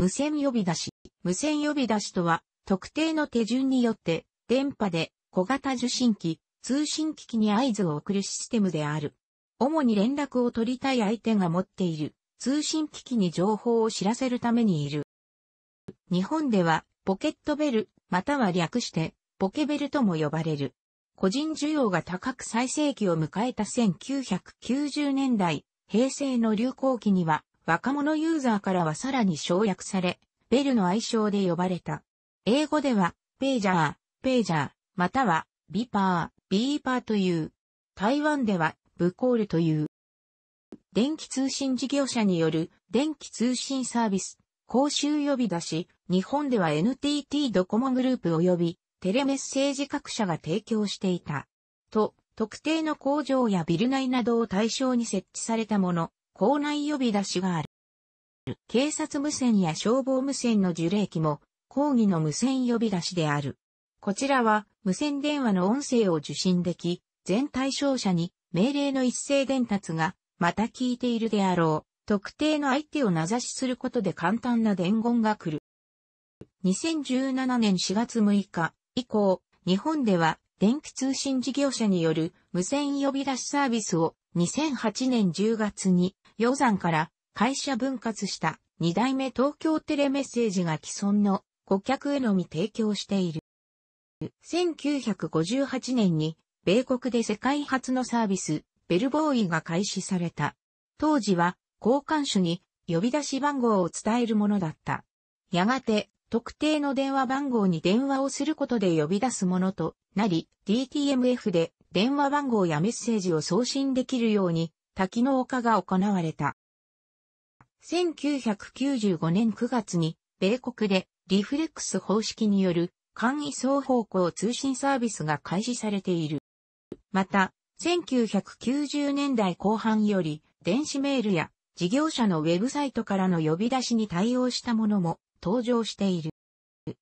無線呼び出し。無線呼び出しとは、特定の手順によって、電波で小型受信機、通信機器に合図を送るシステムである。主に連絡を取りたい相手が持っている通信機器に情報を知らせるためにいる。日本ではポケットベル、または略してポケベルとも呼ばれる。個人需要が高く最盛期を迎えた1990年代、平成の流行期には若者ユーザーからはさらに省略され、ベルの愛称で呼ばれた。英語では、ページャー、ページャー、または、ビパー、ビーパーという。台湾では、ブコールという。電気通信事業者による電気通信サービス、公衆呼び出し、日本では NTT ドコモグループ及びテレメッセージ各社が提供していた。と、特定の工場やビル内などを対象に設置されたもの、校内呼び出しがある。警察無線や消防無線の受令機も、抗議の無線呼び出しである。こちらは、無線電話の音声を受信でき、全対象者に命令の一斉伝達が、また聞いているであろう。特定の相手を名指しすることで簡単な伝言が来る。2017年4月6日以降、日本では電気通信事業者による無線呼び出しサービスを2008年10月に鷹山から会社分割した2代目東京テレメッセージが既存の顧客へのみ提供している。1958年に米国で世界初のサービス、ベルボーイが開始された。当時は交換手に呼び出し番号を伝えるものだった。やがて特定の電話番号に電話をすることで呼び出すものとなり、DTMF で電話番号やメッセージを送信できるように滝の丘が行われた。1995年9月に、米国でリフレックス方式による簡易双方向通信サービスが開始されている。また、1990年代後半より電子メールや事業者のウェブサイトからの呼び出しに対応したものも登場している。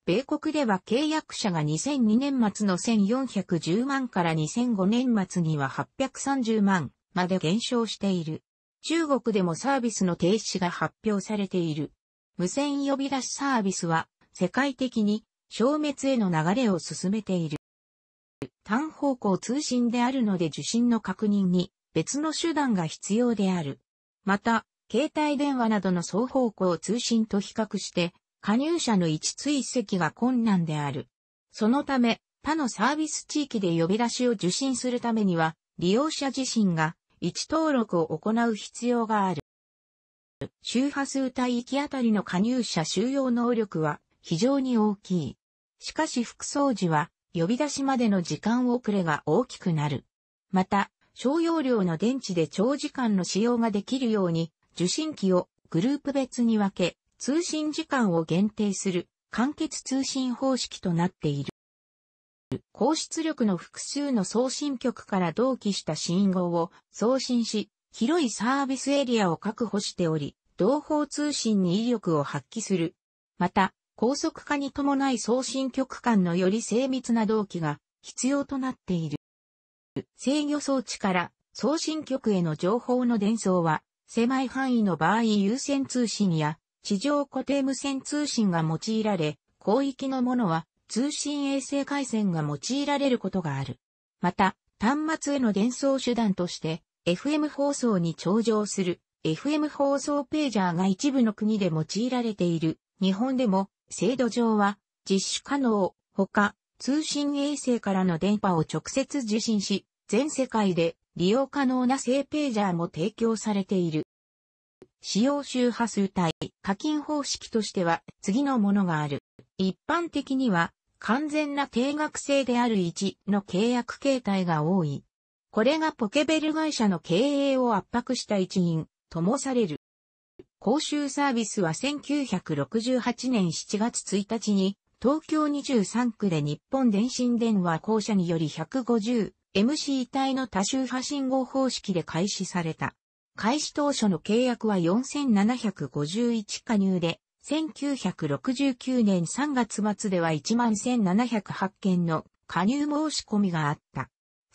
米国では契約者が2002年末の1410万から2005年末には830万まで減少している。中国でもサービスの停止が発表されている。無線呼び出しサービスは世界的に消滅への流れを進めている。単方向通信であるので受信の確認に別の手段が必要である。また、携帯電話などの双方向通信と比較して、加入者の位置追跡が困難である。そのため、他のサービス地域で呼び出しを受信するためには、利用者自身が位置登録を行う必要がある。周波数帯域あたりの加入者収容能力は非常に大きい。しかし副掃除は呼び出しまでの時間遅れが大きくなる。また、小容量の電池で長時間の使用ができるように受信機をグループ別に分け、通信時間を限定する完結通信方式となっている。高出力の複数の送信局から同期した信号を送信し、広いサービスエリアを確保しており、同方通信に威力を発揮する。また、高速化に伴い送信局間のより精密な同期が必要となっている。制御装置から送信局への情報の伝送は、狭い範囲の場合優先通信や地上固定無線通信が用いられ、広域のものは通信衛星回線が用いられることがある。また、端末への伝送手段として、FM 放送に頂上する FM 放送ページャーが一部の国で用いられている。日本でも制度上は実施可能。ほか、通信衛星からの電波を直接受信し、全世界で利用可能な製ページャーも提供されている。使用周波数帯課金方式としては次のものがある。一般的には完全な定額制である1の契約形態が多い。これがポケベル会社の経営を圧迫した一因ともされる。公衆サービスは1968年7月1日に東京23区で日本電信電話公社により 150MC 帯の多周波信号方式で開始された。開始当初の契約は4751加入で1969年3月末では11,708件の加入申し込みがあった。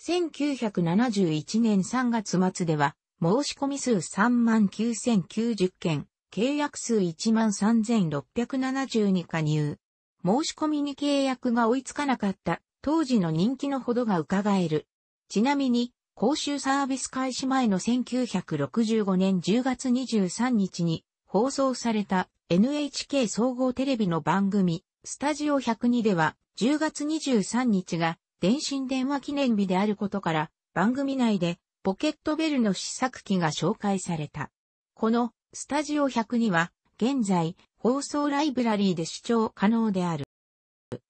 1971年3月末では、申し込み数39,090件、契約数13,672加入。申し込みに契約が追いつかなかった当時の人気のほどが伺える。ちなみに、公衆サービス開始前の1965年10月23日に放送された NHK 総合テレビの番組、スタジオ102では、10月23日が電信電話記念日であることから、番組内でポケットベルの試作機が紹介された。このスタジオ102は、現在、放送ライブラリーで視聴可能である。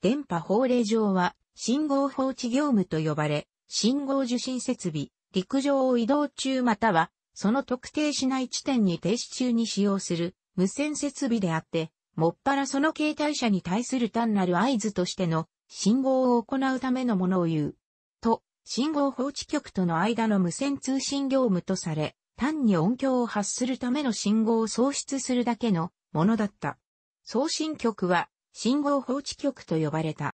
電波法令上は、信号放置業務と呼ばれ、信号受信設備、陸上を移動中またはその特定しない地点に停止中に使用する無線設備であって、もっぱらその携帯車に対する単なる合図としての信号を行うためのものを言う。と、信号放置局との間の無線通信業務とされ、単に音響を発するための信号を喪出するだけのものだった。送信局は信号放置局と呼ばれた。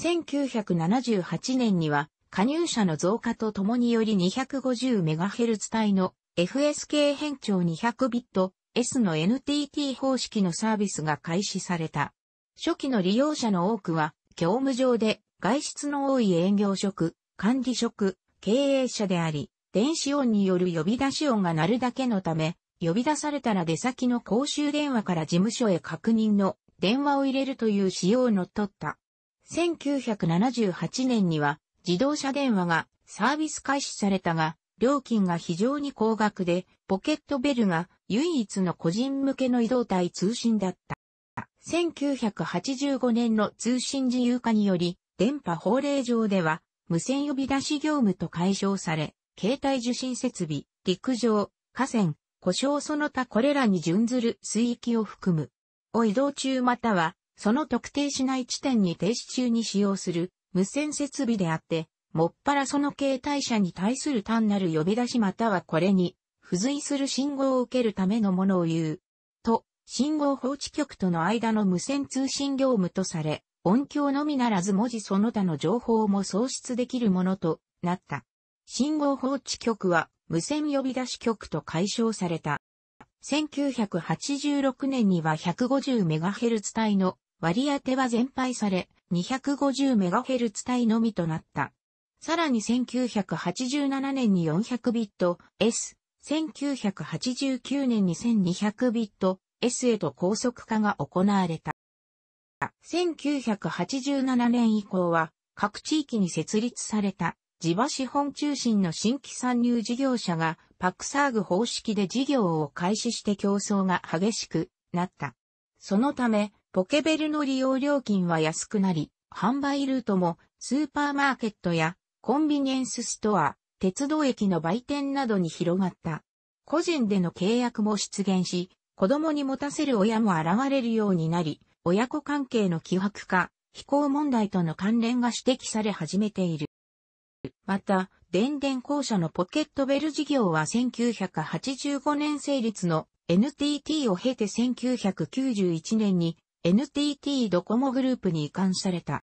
1978年には加入者の増加とともにより 250MHz 帯の FSK 変調 200bits の NTT 方式のサービスが開始された。初期の利用者の多くは、業務上で外出の多い営業職、管理職、経営者であり、電子音による呼び出し音が鳴るだけのため、呼び出されたら出先の公衆電話から事務所へ確認の電話を入れるという仕様を乗っ取った。1978年には自動車電話がサービス開始されたが、料金が非常に高額で、ポケットベルが唯一の個人向けの移動体通信だった。1985年の通信自由化により、電波法令上では、無線呼び出し業務と解消され、携帯受信設備、陸上、河川、故障その他これらに準ずる水域を含む、を移動中または、その特定しない地点に停止中に使用する無線設備であって、もっぱらその携帯車に対する単なる呼び出しまたはこれに、付随する信号を受けるためのものを言う。と、信号放置局との間の無線通信業務とされ、音響のみならず文字その他の情報も創出できるものとなった。信号放置局は無線呼び出し局と解消された。1986年には 150MHz 帯の割り当ては全廃され、250MHz 帯のみとなった。さらに1987年に 400bit S、1989年に 1200bit S へと高速化が行われた。1987年以降は各地域に設立された地場資本中心の新規参入事業者がパクサーグ方式で事業を開始して競争が激しくなった。そのため、ポケベルの利用料金は安くなり、販売ルートもスーパーマーケットやコンビニエンスストア、鉄道駅の売店などに広がった。個人での契約も出現し、子供に持たせる親も現れるようになり、親子関係の希薄化、非行問題との関連が指摘され始めている。また、電電公社のポケットベル事業は1985年成立の NTT を経て1991年に NTT ドコモグループに移管された。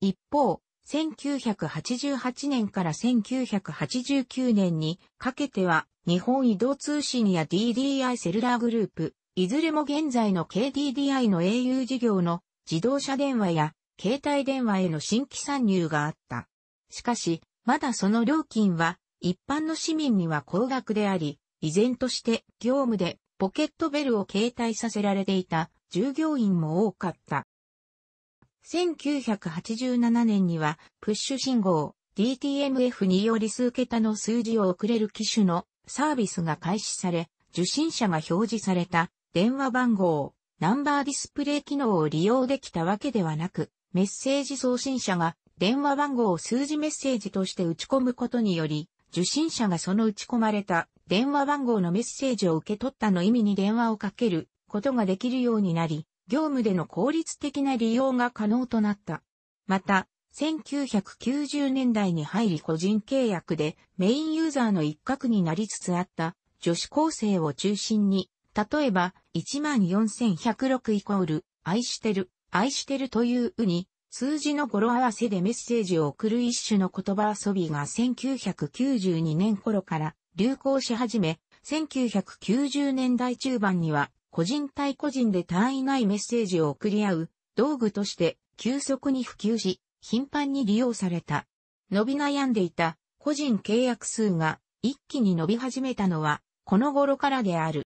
一方、1988年から1989年にかけては日本移動通信や DDI セルラーグループ、いずれも現在の KDDI の au 事業の自動車電話や携帯電話への新規参入があった。しかし、まだその料金は一般の市民には高額であり、依然として業務でポケットベルを携帯させられていた従業員も多かった。1987年には、プッシュ信号、DTMF により数桁の数字を送れる機種のサービスが開始され、受信者が表示された電話番号、ナンバーディスプレイ機能を利用できたわけではなく、メッセージ送信者が電話番号を数字メッセージとして打ち込むことにより、受信者がその打ち込まれた電話番号のメッセージを受け取ったの意味に電話をかけることができるようになり、業務での効率的な利用が可能となった。また、1990年代に入り個人契約でメインユーザーの一角になりつつあった女子高生を中心に、例えば14106イコール愛してる、愛してるといううに数字の語呂合わせでメッセージを送る一種の言葉遊びが1992年頃から流行し始め、1990年代中盤には個人対個人で単位ないメッセージを送り合う道具として急速に普及し、頻繁に利用された。伸び悩んでいた個人契約数が一気に伸び始めたのはこの頃からである。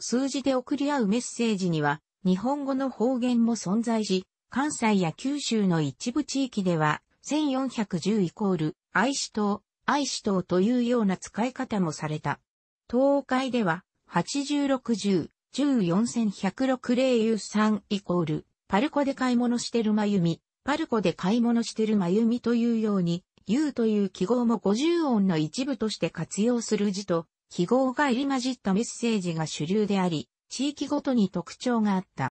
数字で送り合うメッセージには日本語の方言も存在し、関西や九州の一部地域では1410イコール愛し党、愛し党というような使い方もされた。東海では8 6 0 14106零ユ3イコール、パルコで買い物してるまゆみ、パルコで買い物してるまゆみというように、U という記号も50音の一部として活用する字と、記号が入り混じったメッセージが主流であり、地域ごとに特徴があった。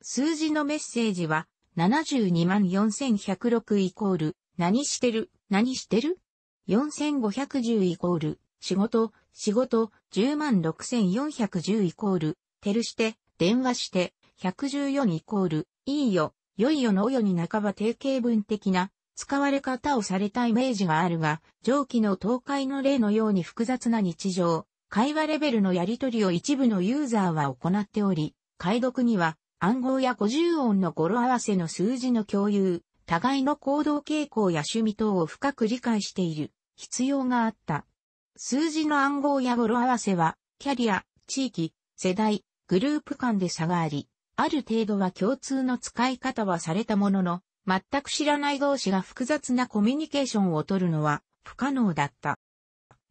数字のメッセージは、724,106イコール、何してる、何してる ?4510 イコール、仕事、仕事、106,410イコール、テルして、電話して、114イコール、いいよ、よいよのおよに半ば定型文的な、使われ方をされたイメージがあるが、上記の倒壊の例のように複雑な日常、会話レベルのやり取りを一部のユーザーは行っており、解読には暗号や五十音の語呂合わせの数字の共有、互いの行動傾向や趣味等を深く理解している必要があった。数字の暗号や語呂合わせは、キャリア、地域、世代、グループ間で差があり、ある程度は共通の使い方はされたものの、全く知らない同士が複雑なコミュニケーションを取るのは不可能だった。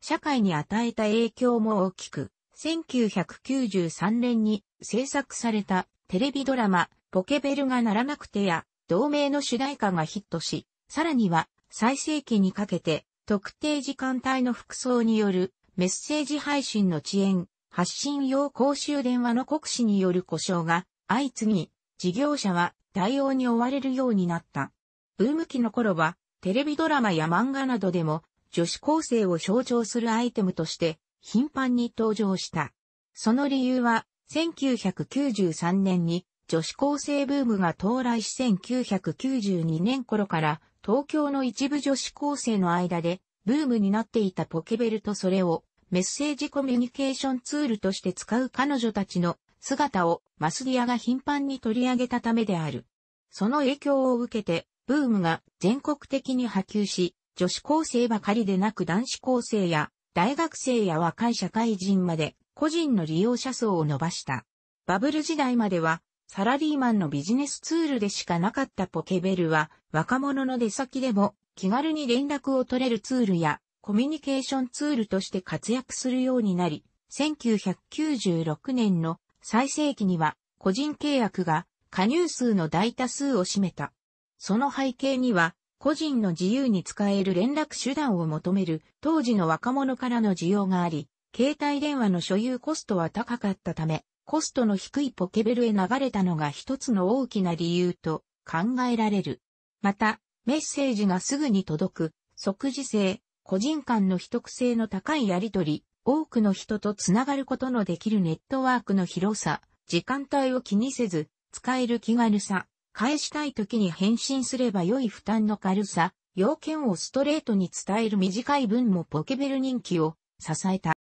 社会に与えた影響も大きく、1993年に制作されたテレビドラマ、ポケベルがならなくてや、同名の主題歌がヒットし、さらには最盛期にかけて特定時間帯の服装によるメッセージ配信の遅延、発信用公衆電話の酷使による故障が相次ぎ、事業者は対応に追われるようになった。ブーム期の頃は、テレビドラマや漫画などでも女子高生を象徴するアイテムとして頻繁に登場した。その理由は、1993年に女子高生ブームが到来し1992年頃から東京の一部女子高生の間でブームになっていたポケベルとそれをメッセージコミュニケーションツールとして使う彼女たちの姿をマスディアが頻繁に取り上げたためである。その影響を受けて、ブームが全国的に波及し、女子高生ばかりでなく男子高生や大学生や若い社会人まで個人の利用者層を伸ばした。バブル時代まではサラリーマンのビジネスツールでしかなかったポケベルは、若者の出先でも気軽に連絡を取れるツールやコミュニケーションツールとして活躍するようになり、1996年の最盛期には個人契約が加入数の大多数を占めた。その背景には、個人の自由に使える連絡手段を求める当時の若者からの需要があり、携帯電話の所有コストは高かったため、コストの低いポケベルへ流れたのが一つの大きな理由と考えられる。また、メッセージがすぐに届く、即時性、個人間の秘匿性の高いやりとり、多くの人とつながることのできるネットワークの広さ、時間帯を気にせず、使える気軽さ、返したい時に返信すれば良い負担の軽さ、要件をストレートに伝える短い文もポケベル人気を支えた。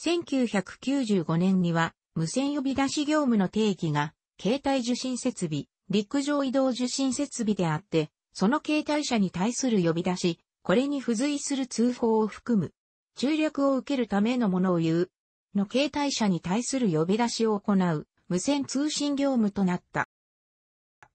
1995年には、無線呼び出し業務の定義が、携帯受信設備、陸上移動受信設備であって、その携帯者に対する呼び出し、これに付随する通報を含む、注略を受けるためのものを言う、の携帯者に対する呼び出しを行う、無線通信業務となった。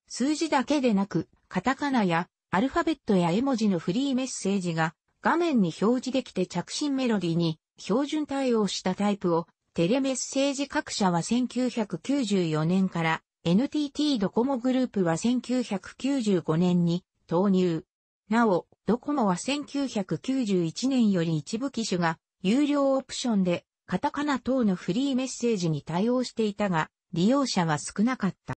数字だけでなく、カタカナやアルファベットや絵文字のフリーメッセージが画面に表示できて着信メロディに標準対応したタイプを、テレメッセージ各社は1994年から、NTT ドコモグループは1995年に投入。なお、ドコモは1991年より一部機種が有料オプションでカタカナ等のフリーメッセージに対応していたが、利用者は少なかった。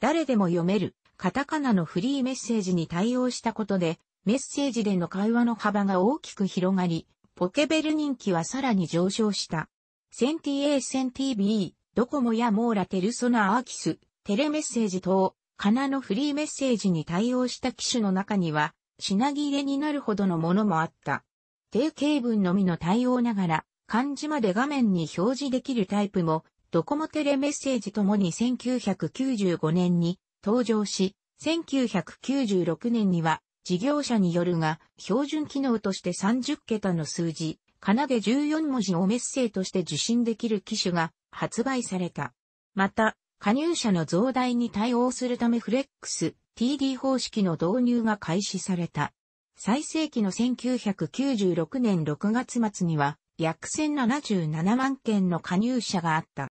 誰でも読めるカタカナのフリーメッセージに対応したことで、メッセージでの会話の幅が大きく広がり、ポケベル人気はさらに上昇した。セン TA セン TB、ドコモやモーラテルソナアーキス、テレメッセージ等、カナのフリーメッセージに対応した機種の中には、品切れになるほどのものもあった。定型文のみの対応ながら、漢字まで画面に表示できるタイプも、ドコモテレメッセージともに1995年に登場し、1996年には事業者によるが、標準機能として30桁の数字、かなで14文字をメッセーとして受信できる機種が発売された。また、加入者の増大に対応するためフレックス TD 方式の導入が開始された。最盛期の1996年6月末には約1077万件の加入者があった。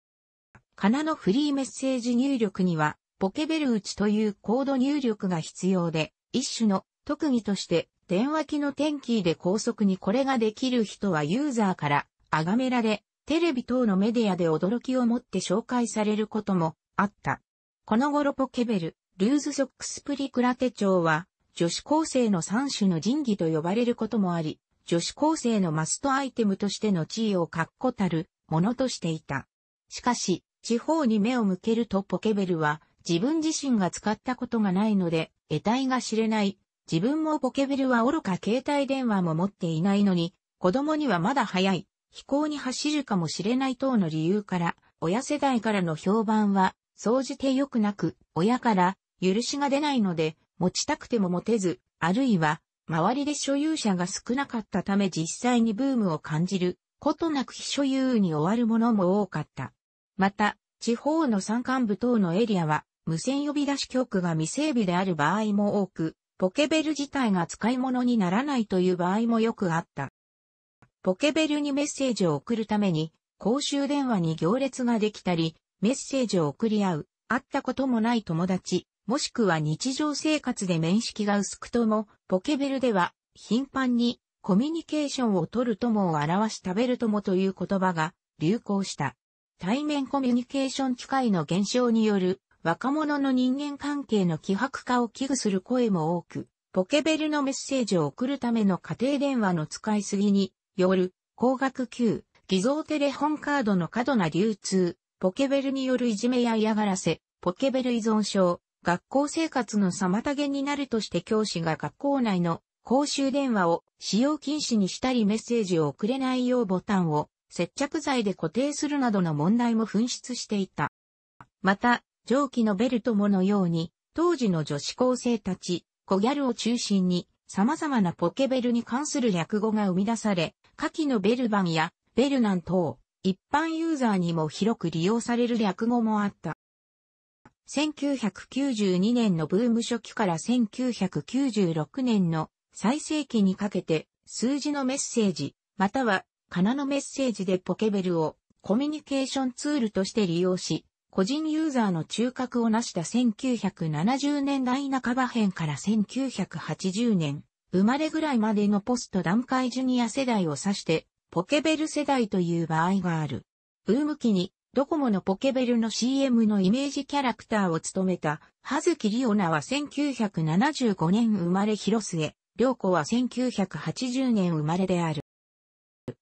かなのフリーメッセージ入力にはポケベル打ちというコード入力が必要で、一種の特技として電話機の天キーで高速にこれができる人はユーザーから崇められ、テレビ等のメディアで驚きをもって紹介されることもあった。この頃ポケベル、ルーズソックスプリクラ手帳は、女子高生の三種の神器と呼ばれることもあり、女子高生のマストアイテムとしての地位を確固たるものとしていた。しかし、地方に目を向けるとポケベルは自分自身が使ったことがないので、得体が知れない自分もポケベルは愚か携帯電話も持っていないのに、子供にはまだ早い、飛行に走るかもしれない等の理由から、親世代からの評判は、総じて良くなく、親から許しが出ないので、持ちたくても持てず、あるいは、周りで所有者が少なかったため実際にブームを感じる、ことなく非所有に終わるものも多かった。また、地方の山間部等のエリアは、無線呼び出し局が未整備である場合も多く、ポケベル自体が使い物にならないという場合もよくあった。ポケベルにメッセージを送るために、公衆電話に行列ができたり、メッセージを送り合う、会ったこともない友達、もしくは日常生活で面識が薄くとも、ポケベルでは、頻繁に、コミュニケーションを取るともを表し食べるともという言葉が流行した。対面コミュニケーション機会の減少による若者の人間関係の希薄化を危惧する声も多く、ポケベルのメッセージを送るための家庭電話の使いすぎによる高額給、偽造テレホンカードの過度な流通、ポケベルによるいじめや嫌がらせ、ポケベル依存症、学校生活の妨げになるとして教師が学校内の公衆電話を使用禁止にしたりメッセージを送れないようボタンを接着剤で固定するなどの問題も紛失していた。また、上記のベルトものように、当時の女子高生たち、小ギャルを中心に、様々なポケベルに関する略語が生み出され、下記のベルバンやベルナン等、一般ユーザーにも広く利用される略語もあった。1992年のブーム初期から1996年の最盛期にかけて数字のメッセージ、または、かなのメッセージでポケベルをコミュニケーションツールとして利用し、個人ユーザーの中核を成した1970年代半ば編から1980年、生まれぐらいまでのポスト段階ジュニア世代を指して、ポケベル世代という場合がある。ブーム期に、ドコモのポケベルの CM のイメージキャラクターを務めた、葉月里おなは1975年生まれ広末、良子は1980年生まれである。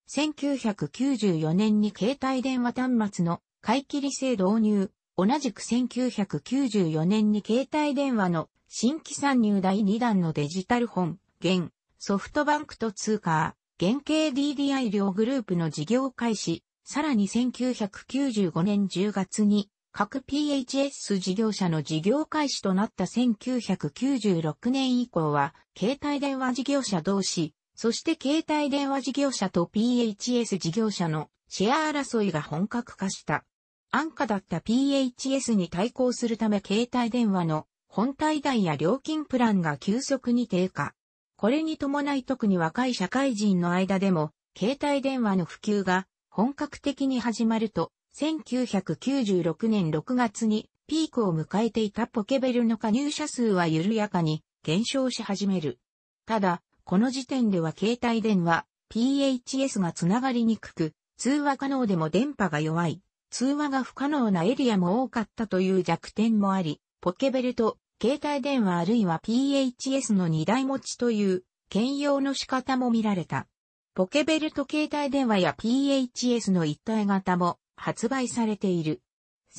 1994年に携帯電話端末の買い切り制導入、同じく1994年に携帯電話の新規参入第2弾のデジタル本、現、ソフトバンクと通貨、現形 DDI 両グループの事業開始、さらに1995年10月に各 PHS 事業者の事業開始となった1996年以降は、携帯電話事業者同士、そして携帯電話事業者と PHS 事業者のシェア争いが本格化した。安価だった PHS に対抗するため携帯電話の本体代や料金プランが急速に低下。これに伴い特に若い社会人の間でも、携帯電話の普及が本格的に始まると、1996年6月にピークを迎えていたポケベルの加入者数は緩やかに減少し始める。ただ、この時点では携帯電話、PHS がつながりにくく、通話可能でも電波が弱い、通話が不可能なエリアも多かったという弱点もあり、ポケベルと携帯電話あるいは PHS の2台持ちという兼用の仕方も見られた。ポケベルと携帯電話や PHS の一体型も発売されている。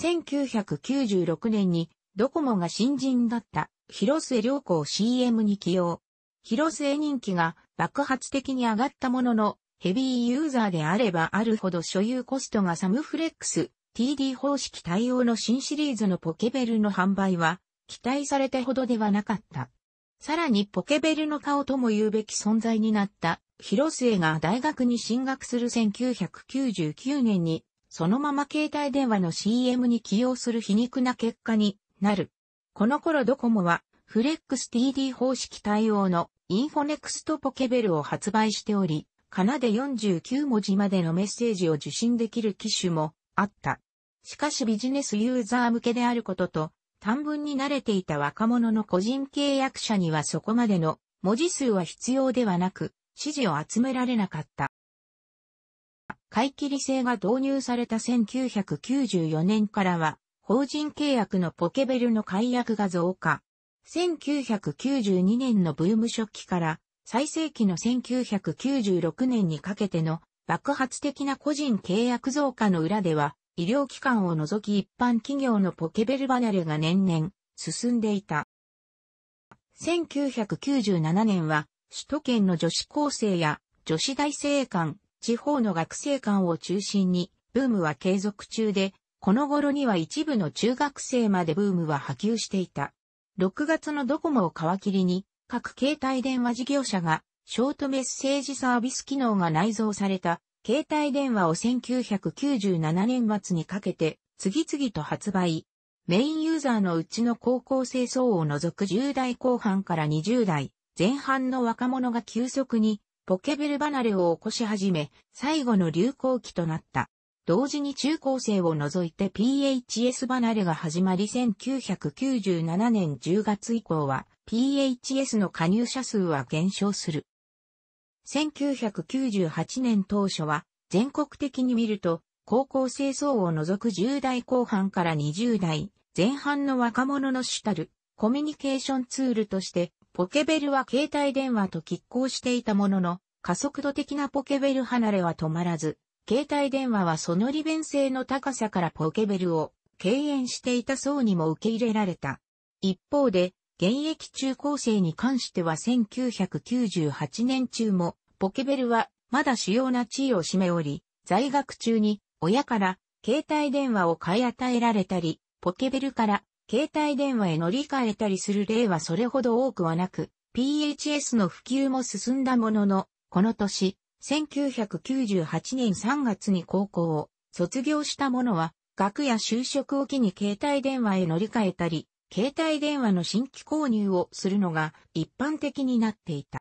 1996年にドコモが新人だった広末良子を CM に起用。広末人気が爆発的に上がったもののヘビーユーザーであればあるほど所有コストがサムフレックス TD 方式対応の新シリーズのポケベルの販売は期待されたほどではなかった。さらにポケベルの顔とも言うべき存在になった広末が大学に進学する1999年にそのまま携帯電話の CM に起用する皮肉な結果になる。この頃ドコモはフレックス TD 方式対応のインフォネクストポケベルを発売しており、かなで49文字までのメッセージを受信できる機種もあった。しかしビジネスユーザー向けであることと、短文に慣れていた若者の個人契約者にはそこまでの文字数は必要ではなく、支持を集められなかった。買切制が導入された1994年からは、法人契約のポケベルの解約が増加。1992年のブーム初期から最盛期の1996年にかけての爆発的な個人契約増加の裏では、医療機関を除き一般企業のポケベル離れが年々進んでいた。1997年は、首都圏の女子高生や女子大生館、地方の学生館を中心に、ブームは継続中で、この頃には一部の中学生までブームは波及していた。6月のドコモを皮切りに、各携帯電話事業者がショートメッセージサービス機能が内蔵された携帯電話を1997年末にかけて次々と発売。メインユーザーのうちの高校生層を除く10代後半から20代前半の若者が急速にポケベル離れを起こし始め、最後の流行期となった。同時に中高生を除いて PHS 離れが始まり1997年10月以降は PHS の加入者数は減少する。1998年当初は、全国的に見ると、高校生層を除く10代後半から20代前半の若者の主たるコミュニケーションツールとして、ポケベルは携帯電話と拮抗していたものの、加速度的なポケベル離れは止まらず、携帯電話はその利便性の高さからポケベルを敬遠していた層にも受け入れられた。一方で、現役中高生に関しては1998年中も、ポケベルはまだ主要な地位を占めおり、在学中に親から携帯電話を買い与えられたり、ポケベルから携帯電話へ乗り換えたりする例はそれほど多くはなく、PHS の普及も進んだものの、この年、1998年3月に高校を卒業した者は、学や就職を機に携帯電話へ乗り換えたり、携帯電話の新規購入をするのが一般的になっていた。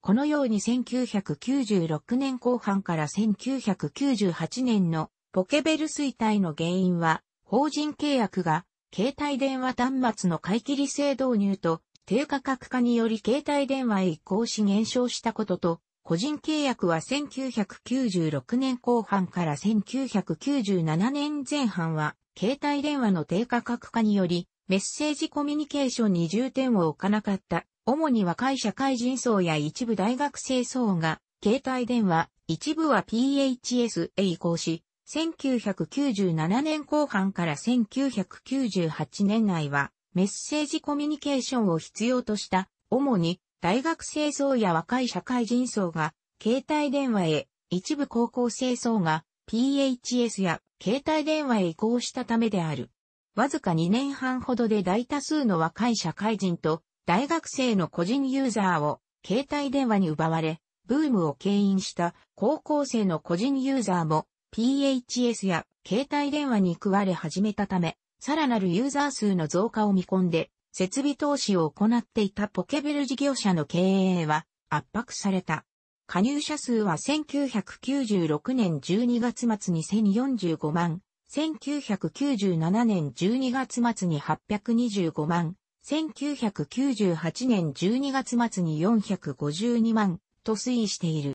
このように1996年後半から1998年のポケベル衰退の原因は、法人契約が携帯電話端末の買い切り制導入と低価格化により携帯電話へ移行し減少したことと、個人契約は1996年後半から1997年前半は携帯電話の低価格化によりメッセージコミュニケーションに重点を置かなかった、主に若い社会人層や一部大学生層が、携帯電話、一部は PHS へ移行し、1997年後半から1998年内は、メッセージコミュニケーションを必要とした、主に大学生層や若い社会人層が、携帯電話へ、一部高校生層が、PHS や携帯電話へ移行したためである。わずか2年半ほどで大多数の若い社会人と大学生の個人ユーザーを携帯電話に奪われ、ブームを牽引した高校生の個人ユーザーも PHS や携帯電話に食われ始めたため、さらなるユーザー数の増加を見込んで、設備投資を行っていたポケベル事業者の経営は圧迫された。加入者数は1996年12月末に1045万1997年12月末に825万、1998年12月末に452万と推移している。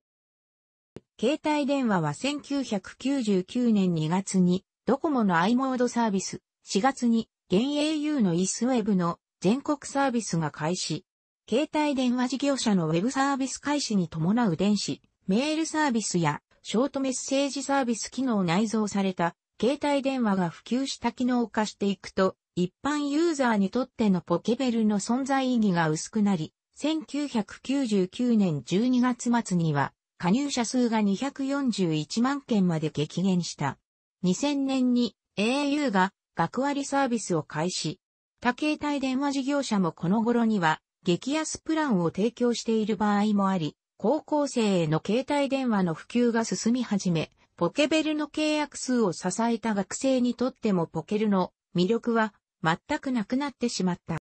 携帯電話は1999年2月にドコモの i モードサービス、4月に現 au の isweb の全国サービスが開始。携帯電話事業者のウェブサービス開始に伴う電子、メールサービスやショートメッセージサービス機能内蔵された携帯電話が普及した機能化していくと、一般ユーザーにとってのポケベルの存在意義が薄くなり、1999年12月末には、加入者数が241万件まで激減した。2000年に au が学割サービスを開始。他携帯電話事業者もこの頃には激安プランを提供している場合もあり、高校生への携帯電話の普及が進み始め、ポケベルの契約数を支えた学生にとってもポケルの魅力は全くなくなってしまった。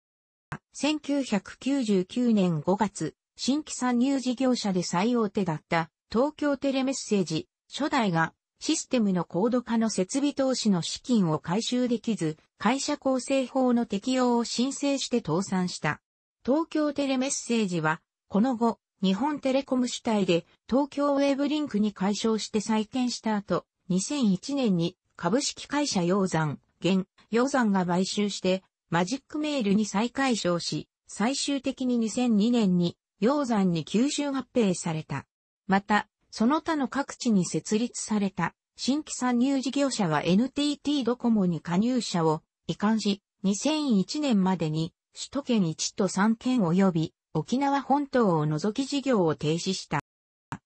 1999年5月、新規参入事業者で最大手だった東京テレメッセージ初代がシステムの高度化の設備投資の資金を回収できず、会社構成法の適用を申請して倒産した。東京テレメッセージは、この後、日本テレコム主体で東京ウェブリンクに解消して再建した後、2001年に株式会社洋山、現、洋山が買収して、マジックメールに再解消し、最終的に2002年に洋山に吸収合併された。また、その他の各地に設立された新規参入事業者は NTT ドコモに加入者を移管し、2001年までに首都圏1都3県及び沖縄本島を除き事業を停止した。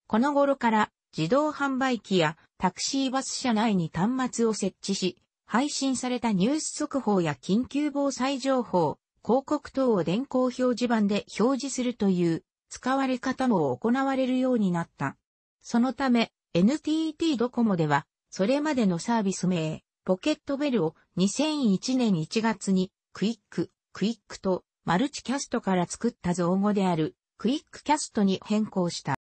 この頃から自動販売機やタクシーバス車内に端末を設置し、配信されたニュース速報や緊急防災情報、広告等を電光表示板で表示するという使われ方も行われるようになった。そのため NTT ドコモではそれまでのサービス名ポケットベルを2001年1月にクイック、クイックとマルチキャストから作った造語であるクイックキャストに変更した。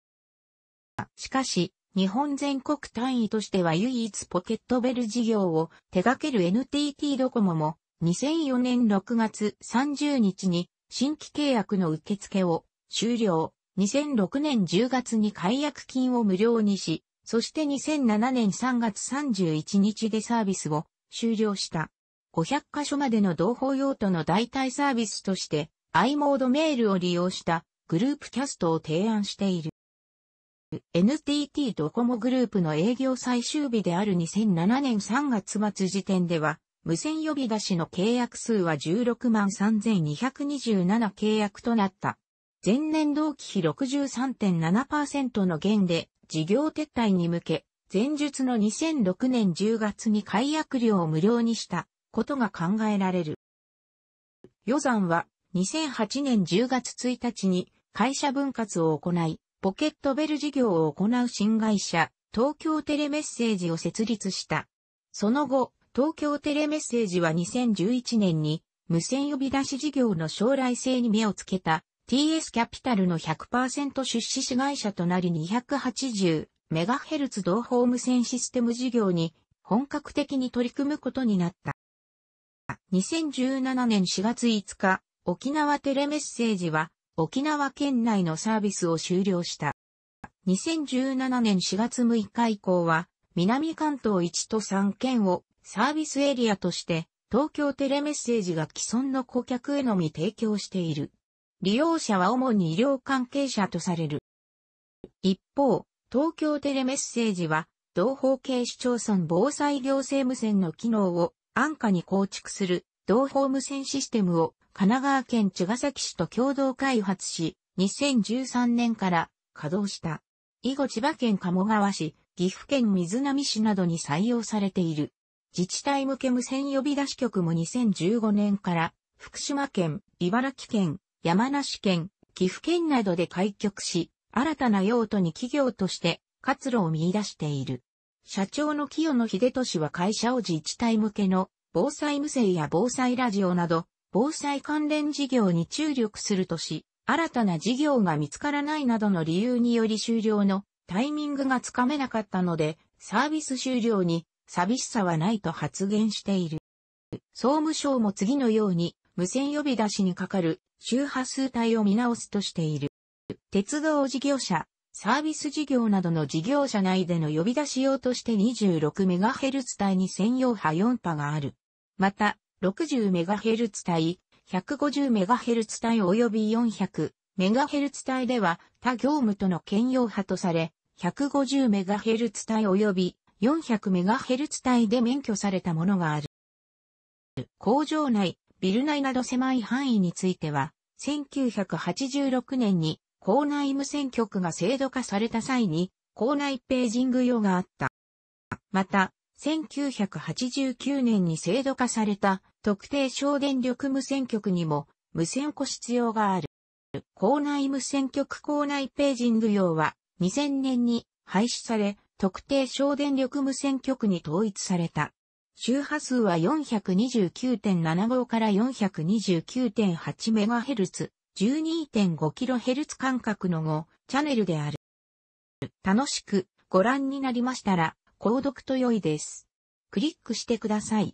しかし、日本全国単位としては唯一ポケットベル事業を手掛ける NTT ドコモも2004年6月30日に新規契約の受付を終了。2006年10月に解約金を無料にし、そして2007年3月31日でサービスを終了した。500箇所までの同胞用途の代替サービスとして i モードメールを利用したグループキャストを提案している。NTT ドコモグループの営業最終日である2007年3月末時点では、無線呼び出しの契約数は16万3227契約となった。前年同期比63.7%の減で、事業撤退に向け、前述の2006年10月に解約料を無料にしたことが考えられる。余山は2008年10月1日に会社分割を行い、ポケットベル事業を行う新会社、東京テレメッセージを設立した。その後、東京テレメッセージは2011年に無線呼び出し事業の将来性に目をつけた TS キャピタルの100%出資子会社となり 280MHz 同胞無線システム事業に本格的に取り組むことになった。2017年4月5日、沖縄テレメッセージは、沖縄県内のサービスを終了した。2017年4月6日以降は、南関東1都3県をサービスエリアとして、東京テレメッセージが既存の顧客へのみ提供している。利用者は主に医療関係者とされる。一方、東京テレメッセージは、同方形市町村防災行政無線の機能を安価に構築する同ホーム線システムを神奈川県茅ヶ崎市と共同開発し、2013年から稼働した。以後千葉県鴨川市、岐阜県水波市などに採用されている。自治体向け無線呼び出し局も2015年から福島県、茨城県、山梨県、岐阜県などで開局し、新たな用途に企業として活路を見出している。社長の清野秀俊は会社を自治体向けの防災無線や防災ラジオなど、防災関連事業に注力するとし、新たな事業が見つからないなどの理由により終了のタイミングがつかめなかったので、サービス終了に寂しさはないと発言している。総務省も次のように、無線呼び出しにかかる周波数帯を見直すとしている。鉄道事業者、サービス事業などの事業者内での呼び出し用として 26MHz 帯に専用波4波がある。また、60MHz 帯、150MHz 帯及び 400MHz 帯では他業務との兼用波とされ、150MHz 帯及び 400MHz 帯で免許されたものがある。工場内、ビル内など狭い範囲については、1986年に校内無線局が制度化された際に、校内ページング用があった。また、1989年に制度化された特定省電力無線局にも無線庫必要がある。校内無線局校内ページング用は2000年に廃止され、特定省電力無線局に統一された。周波数は429.75から 429.8MHz、12.5kHz 間隔の後、チャンネルである。楽しくご覧になりましたら、購読と良いです。クリックしてください。